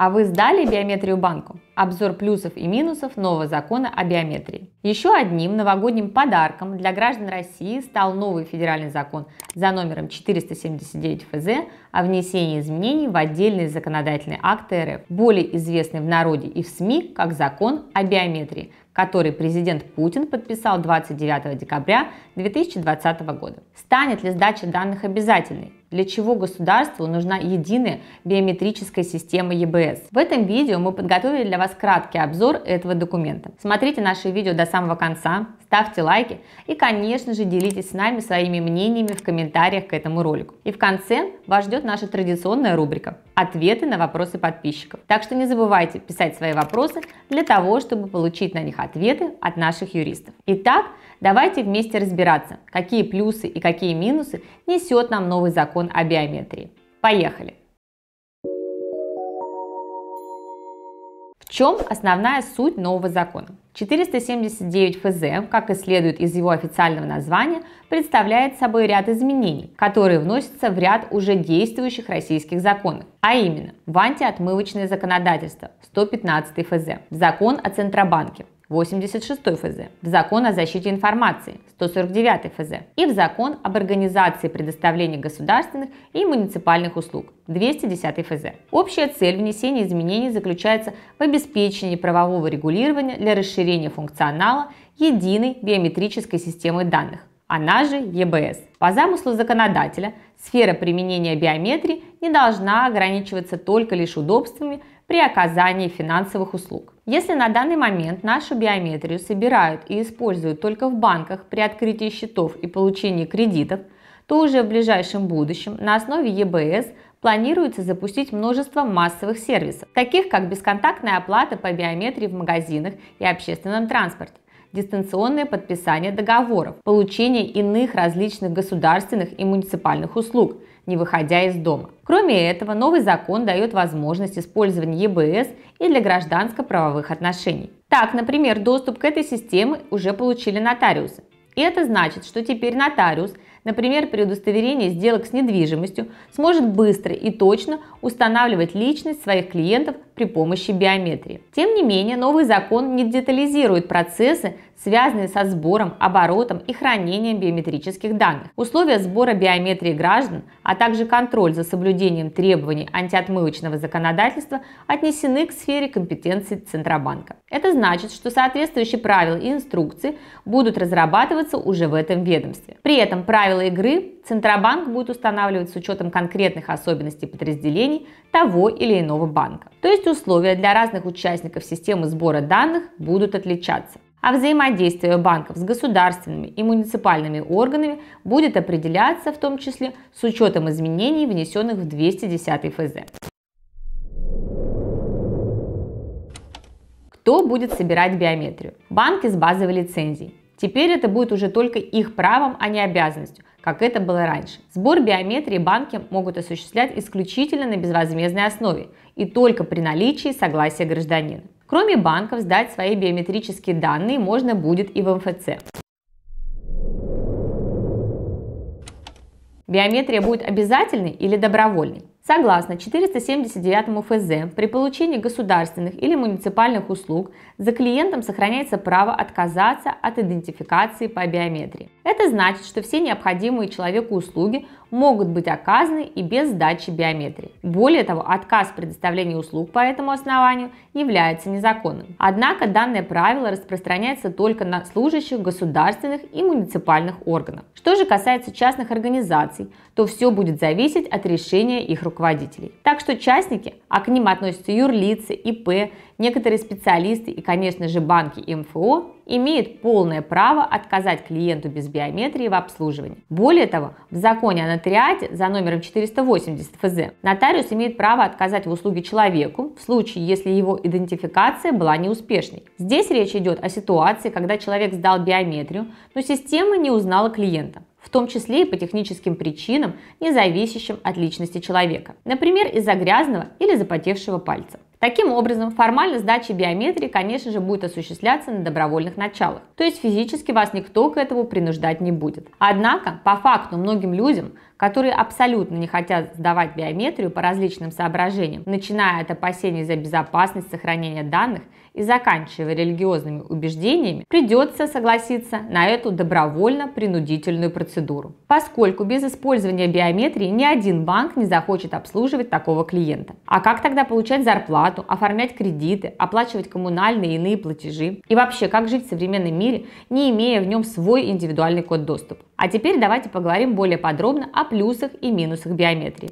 А вы сдали биометрию банку? Обзор плюсов и минусов нового закона о биометрии. Еще одним новогодним подарком для граждан России стал новый федеральный закон за номером 479 ФЗ о внесении изменений в отдельные законодательные акты РФ, более известный в народе и в СМИ как закон о биометрии, который президент Путин подписал 29 декабря 2020 года. Станет ли сдача данных обязательной? Для чего государству нужна единая биометрическая система ЕБС? В этом видео мы подготовили для вас краткий обзор этого документа. Смотрите наше видео до самого конца, ставьте лайки и, конечно же, делитесь с нами своими мнениями в комментариях к этому ролику. И в конце вас ждет наша традиционная рубрика «Ответы на вопросы подписчиков». Так что не забывайте писать свои вопросы для того, чтобы получить на них ответы от наших юристов. Итак, Давайте вместе разбираться, какие плюсы и какие минусы несет нам новый закон о биометрии. Поехали! В чем основная суть нового закона? 479 ФЗ, как и следует из его официального названия, представляет собой ряд изменений, которые вносятся в ряд уже действующих российских законов, а именно в антиотмывочное законодательство 115 ФЗ, закон о Центробанке 86 ФЗ, в Закон о защите информации 149 ФЗ и в Закон об организации предоставления государственных и муниципальных услуг 210 ФЗ. Общая цель внесения изменений заключается в обеспечении правового регулирования для расширения функционала единой биометрической системы данных, она же ЕБС. По замыслу законодателя, сфера применения биометрии не должна ограничиваться только лишь удобствами при оказании финансовых услуг. Если на данный момент нашу биометрию собирают и используют только в банках при открытии счетов и получении кредитов, то уже в ближайшем будущем на основе ЕБС планируется запустить множество массовых сервисов, таких как бесконтактная оплата по биометрии в магазинах и общественном транспорте дистанционное подписание договоров, получение иных различных государственных и муниципальных услуг, не выходя из дома. Кроме этого, новый закон дает возможность использования ЕБС и для гражданско-правовых отношений. Так, например, доступ к этой системе уже получили нотариусы. И это значит, что теперь нотариус, например, при удостоверении сделок с недвижимостью, сможет быстро и точно устанавливать личность своих клиентов при помощи биометрии. Тем не менее, новый закон не детализирует процессы, связанные со сбором, оборотом и хранением биометрических данных. Условия сбора биометрии граждан, а также контроль за соблюдением требований антиотмывочного законодательства отнесены к сфере компетенции Центробанка. Это значит, что соответствующие правила и инструкции будут разрабатываться уже в этом ведомстве. При этом правила игры Центробанк будет устанавливать с учетом конкретных особенностей подразделений того или иного банка. То есть условия для разных участников системы сбора данных будут отличаться. А взаимодействие банков с государственными и муниципальными органами будет определяться в том числе с учетом изменений, внесенных в 210 ФЗ. Кто будет собирать биометрию? Банки с базовой лицензией. Теперь это будет уже только их правом, а не обязанностью, как это было раньше. Сбор биометрии банки могут осуществлять исключительно на безвозмездной основе и только при наличии согласия гражданина. Кроме банков, сдать свои биометрические данные можно будет и в МФЦ. Биометрия будет обязательной или добровольной? Согласно 479 ФЗ, при получении государственных или муниципальных услуг за клиентом сохраняется право отказаться от идентификации по биометрии. Это значит, что все необходимые человеку услуги могут быть оказаны и без сдачи биометрии. Более того, отказ в предоставлении услуг по этому основанию является незаконным. Однако данное правило распространяется только на служащих государственных и муниципальных органов. Что же касается частных организаций, то все будет зависеть от решения их руководителя руководителей. Так что частники, а к ним относятся юрлицы, ИП, некоторые специалисты и, конечно же, банки и МФО, имеют полное право отказать клиенту без биометрии в обслуживании. Более того, в законе о нотариате за номером 480 ФЗ нотариус имеет право отказать в услуге человеку в случае, если его идентификация была неуспешной. Здесь речь идет о ситуации, когда человек сдал биометрию, но система не узнала клиента в том числе и по техническим причинам, не зависящим от личности человека, например, из-за грязного или запотевшего пальца. Таким образом, формально сдача биометрии, конечно же, будет осуществляться на добровольных началах, то есть физически вас никто к этому принуждать не будет. Однако, по факту, многим людям которые абсолютно не хотят сдавать биометрию по различным соображениям, начиная от опасений за безопасность сохранения данных и заканчивая религиозными убеждениями, придется согласиться на эту добровольно-принудительную процедуру, поскольку без использования биометрии ни один банк не захочет обслуживать такого клиента. А как тогда получать зарплату, оформлять кредиты, оплачивать коммунальные и иные платежи? И вообще, как жить в современном мире, не имея в нем свой индивидуальный код доступа? А теперь давайте поговорим более подробно о плюсах и минусах биометрии.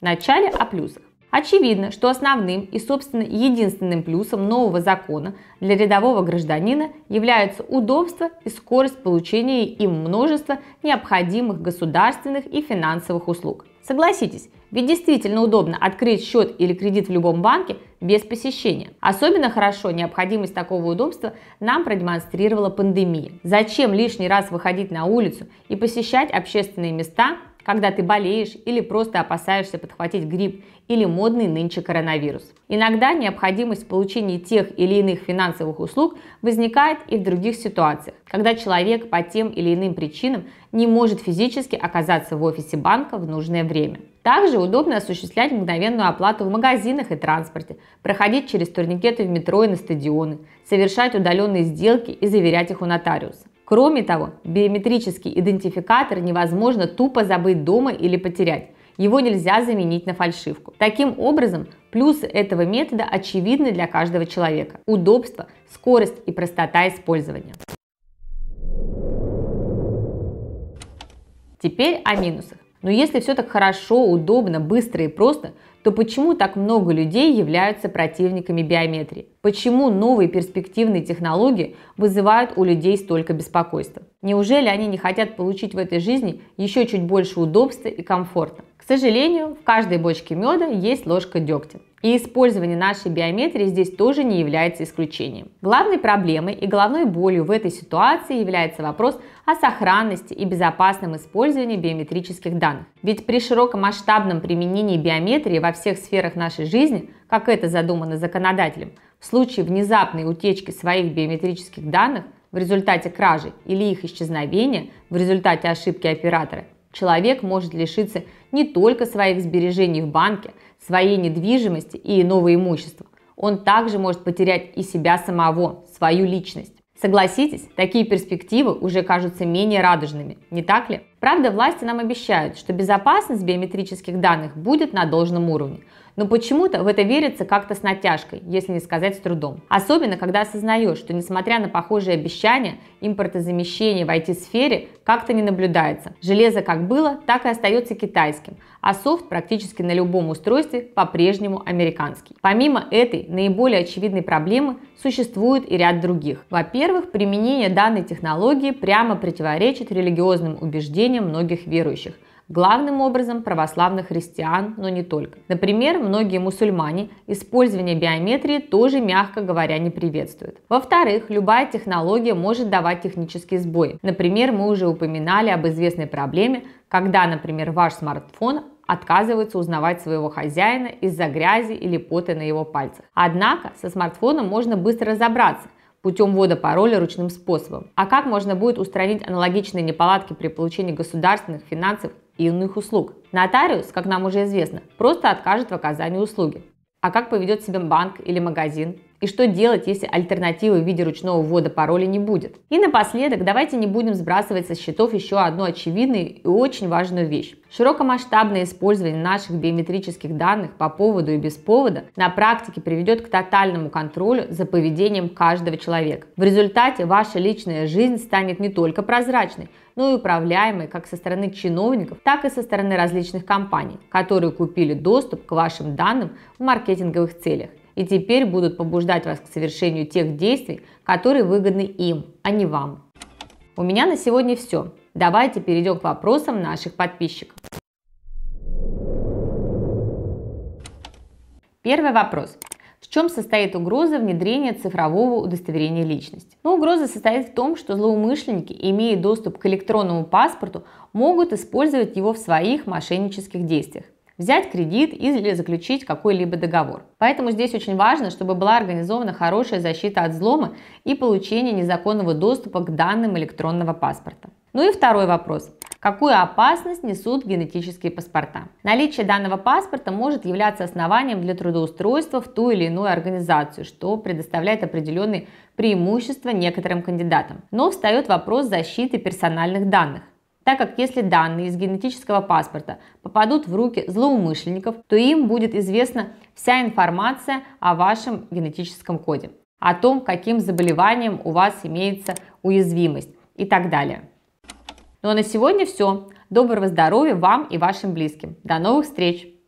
Начале о плюсах. Очевидно, что основным и, собственно, единственным плюсом нового закона для рядового гражданина являются удобство и скорость получения им множества необходимых государственных и финансовых услуг. Согласитесь, ведь действительно удобно открыть счет или кредит в любом банке – без посещения. Особенно хорошо необходимость такого удобства нам продемонстрировала пандемия. Зачем лишний раз выходить на улицу и посещать общественные места, когда ты болеешь или просто опасаешься подхватить грипп или модный нынче коронавирус. Иногда необходимость получения тех или иных финансовых услуг возникает и в других ситуациях, когда человек по тем или иным причинам не может физически оказаться в офисе банка в нужное время. Также удобно осуществлять мгновенную оплату в магазинах и транспорте, проходить через турникеты в метро и на стадионы, совершать удаленные сделки и заверять их у нотариуса. Кроме того, биометрический идентификатор невозможно тупо забыть дома или потерять. Его нельзя заменить на фальшивку. Таким образом, плюсы этого метода очевидны для каждого человека. Удобство, скорость и простота использования. Теперь о минусах. Но если все так хорошо, удобно, быстро и просто, то почему так много людей являются противниками биометрии? Почему новые перспективные технологии вызывают у людей столько беспокойства? Неужели они не хотят получить в этой жизни еще чуть больше удобства и комфорта? сожалению, в каждой бочке меда есть ложка дегтя. И использование нашей биометрии здесь тоже не является исключением. Главной проблемой и головной болью в этой ситуации является вопрос о сохранности и безопасном использовании биометрических данных. Ведь при широкомасштабном применении биометрии во всех сферах нашей жизни, как это задумано законодателем, в случае внезапной утечки своих биометрических данных в результате кражи или их исчезновения в результате ошибки оператора – человек может лишиться не только своих сбережений в банке, своей недвижимости и иного имущества. Он также может потерять и себя самого, свою личность. Согласитесь, такие перспективы уже кажутся менее радужными, не так ли? Правда, власти нам обещают, что безопасность биометрических данных будет на должном уровне, но почему-то в это верится как-то с натяжкой, если не сказать с трудом. Особенно, когда осознаешь, что несмотря на похожие обещания, импортозамещение в IT-сфере как-то не наблюдается. Железо как было, так и остается китайским, а софт практически на любом устройстве по-прежнему американский. Помимо этой наиболее очевидной проблемы существует и ряд других. Во-первых, применение данной технологии прямо противоречит религиозным убеждениям многих верующих – главным образом православных христиан, но не только. Например, многие мусульмане использование биометрии тоже, мягко говоря, не приветствуют. Во-вторых, любая технология может давать технический сбой. Например, мы уже упоминали об известной проблеме, когда, например, ваш смартфон отказывается узнавать своего хозяина из-за грязи или пота на его пальцах. Однако со смартфоном можно быстро разобраться, путем ввода пароля ручным способом. А как можно будет устранить аналогичные неполадки при получении государственных, финансов и иных услуг? Нотариус, как нам уже известно, просто откажет в оказании услуги. А как поведет себя банк или магазин? и что делать, если альтернативы в виде ручного ввода пароля не будет. И напоследок, давайте не будем сбрасывать со счетов еще одну очевидную и очень важную вещь. Широкомасштабное использование наших биометрических данных по поводу и без повода на практике приведет к тотальному контролю за поведением каждого человека. В результате ваша личная жизнь станет не только прозрачной, но и управляемой как со стороны чиновников, так и со стороны различных компаний, которые купили доступ к вашим данным в маркетинговых целях и теперь будут побуждать вас к совершению тех действий, которые выгодны им, а не вам. У меня на сегодня все. Давайте перейдем к вопросам наших подписчиков. Первый вопрос. В чем состоит угроза внедрения цифрового удостоверения личности? Ну, угроза состоит в том, что злоумышленники, имея доступ к электронному паспорту, могут использовать его в своих мошеннических действиях взять кредит или заключить какой-либо договор. Поэтому здесь очень важно, чтобы была организована хорошая защита от взлома и получения незаконного доступа к данным электронного паспорта. Ну и второй вопрос. Какую опасность несут генетические паспорта? Наличие данного паспорта может являться основанием для трудоустройства в ту или иную организацию, что предоставляет определенные преимущества некоторым кандидатам. Но встает вопрос защиты персональных данных так как если данные из генетического паспорта попадут в руки злоумышленников, то им будет известна вся информация о вашем генетическом коде, о том, каким заболеванием у вас имеется уязвимость и так далее. Ну а на сегодня все. Доброго здоровья вам и вашим близким. До новых встреч!